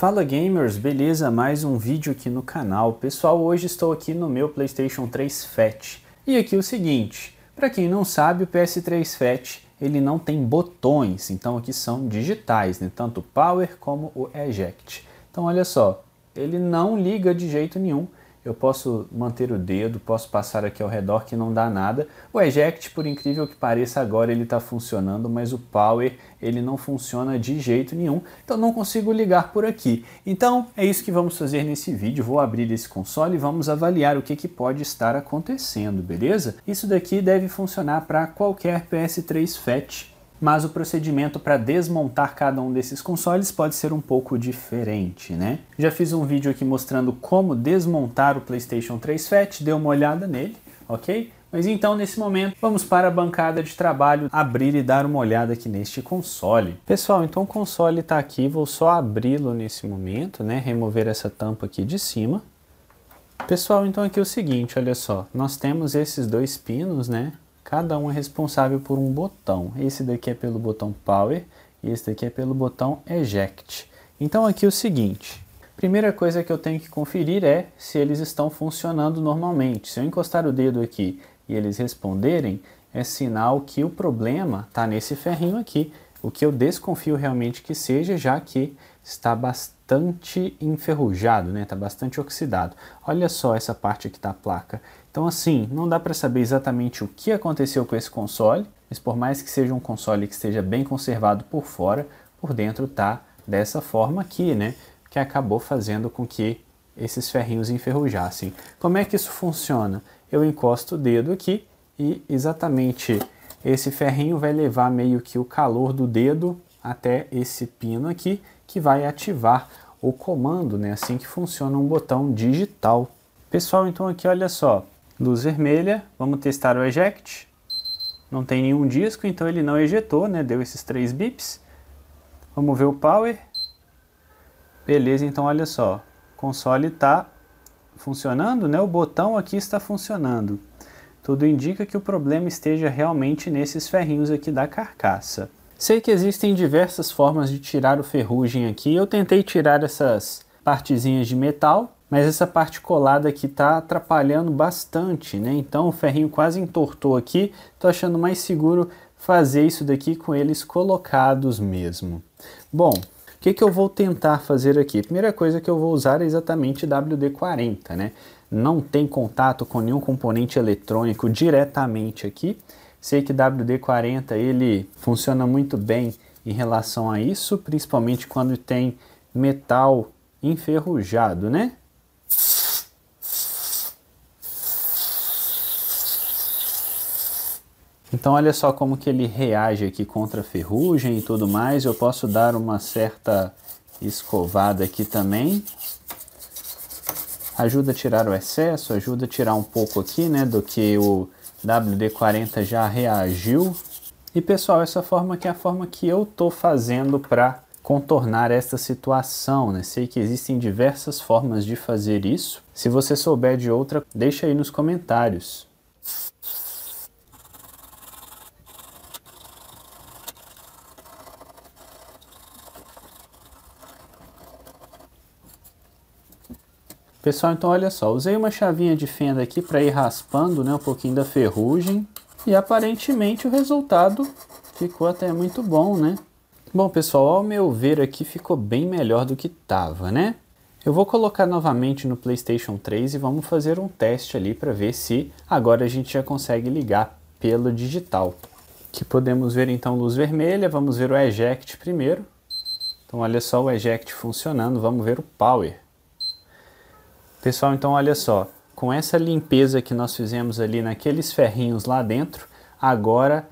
Fala gamers, beleza? Mais um vídeo aqui no canal. Pessoal, hoje estou aqui no meu PlayStation 3 Fat. E aqui é o seguinte, para quem não sabe, o PS3 Fat ele não tem botões, então aqui são digitais, né? tanto o Power como o Eject. Então olha só, ele não liga de jeito nenhum, eu posso manter o dedo, posso passar aqui ao redor que não dá nada. O eject, por incrível que pareça, agora ele está funcionando, mas o power ele não funciona de jeito nenhum, então não consigo ligar por aqui. Então é isso que vamos fazer nesse vídeo, vou abrir esse console e vamos avaliar o que, que pode estar acontecendo, beleza? Isso daqui deve funcionar para qualquer PS3 FAT mas o procedimento para desmontar cada um desses consoles pode ser um pouco diferente, né? Já fiz um vídeo aqui mostrando como desmontar o PlayStation 3 Fat, dê uma olhada nele, ok? Mas então, nesse momento, vamos para a bancada de trabalho abrir e dar uma olhada aqui neste console. Pessoal, então o console está aqui, vou só abri-lo nesse momento, né? Remover essa tampa aqui de cima. Pessoal, então aqui é o seguinte, olha só. Nós temos esses dois pinos, né? Cada um é responsável por um botão. Esse daqui é pelo botão Power e esse daqui é pelo botão Eject. Então aqui é o seguinte, primeira coisa que eu tenho que conferir é se eles estão funcionando normalmente. Se eu encostar o dedo aqui e eles responderem, é sinal que o problema está nesse ferrinho aqui, o que eu desconfio realmente que seja, já que está bastante bastante enferrujado, né? Tá bastante oxidado. Olha só essa parte aqui da placa. Então assim, não dá para saber exatamente o que aconteceu com esse console, mas por mais que seja um console que esteja bem conservado por fora, por dentro tá dessa forma aqui, né? Que acabou fazendo com que esses ferrinhos enferrujassem. Como é que isso funciona? Eu encosto o dedo aqui e exatamente esse ferrinho vai levar meio que o calor do dedo até esse pino aqui que vai ativar o comando, né? Assim que funciona um botão digital. Pessoal, então aqui olha só, luz vermelha, vamos testar o eject. Não tem nenhum disco, então ele não ejetou, né? Deu esses três bips. Vamos ver o power. Beleza, então olha só, console está funcionando, né? O botão aqui está funcionando. Tudo indica que o problema esteja realmente nesses ferrinhos aqui da carcaça. Sei que existem diversas formas de tirar o ferrugem aqui. Eu tentei tirar essas partezinhas de metal, mas essa parte colada aqui está atrapalhando bastante, né? Então o ferrinho quase entortou aqui. Estou achando mais seguro fazer isso daqui com eles colocados mesmo. Bom, o que, que eu vou tentar fazer aqui? Primeira coisa que eu vou usar é exatamente WD-40, né? Não tem contato com nenhum componente eletrônico diretamente aqui. Sei que WD-40 ele funciona muito bem em relação a isso, principalmente quando tem metal enferrujado, né? Então olha só como que ele reage aqui contra a ferrugem e tudo mais. Eu posso dar uma certa escovada aqui também. Ajuda a tirar o excesso, ajuda a tirar um pouco aqui, né, do que o WD-40 já reagiu. E pessoal, essa forma aqui é a forma que eu estou fazendo para contornar esta situação. Né? Sei que existem diversas formas de fazer isso. Se você souber de outra, deixa aí nos comentários. Pessoal, então olha só, usei uma chavinha de fenda aqui para ir raspando né, um pouquinho da ferrugem e aparentemente o resultado ficou até muito bom, né? Bom pessoal, ao meu ver aqui ficou bem melhor do que tava, né? Eu vou colocar novamente no Playstation 3 e vamos fazer um teste ali para ver se agora a gente já consegue ligar pelo digital. Que podemos ver então luz vermelha, vamos ver o eject primeiro. Então olha só o eject funcionando, vamos ver o power. Pessoal, então olha só, com essa limpeza que nós fizemos ali naqueles ferrinhos lá dentro, agora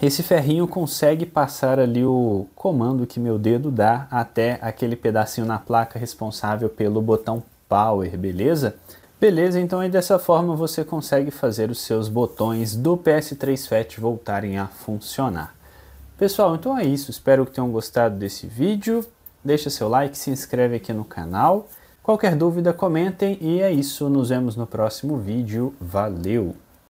esse ferrinho consegue passar ali o comando que meu dedo dá até aquele pedacinho na placa responsável pelo botão Power, beleza? Beleza, então aí dessa forma você consegue fazer os seus botões do PS3 Fat voltarem a funcionar. Pessoal, então é isso. Espero que tenham gostado desse vídeo. Deixa seu like, se inscreve aqui no canal. Qualquer dúvida, comentem e é isso. Nos vemos no próximo vídeo. Valeu!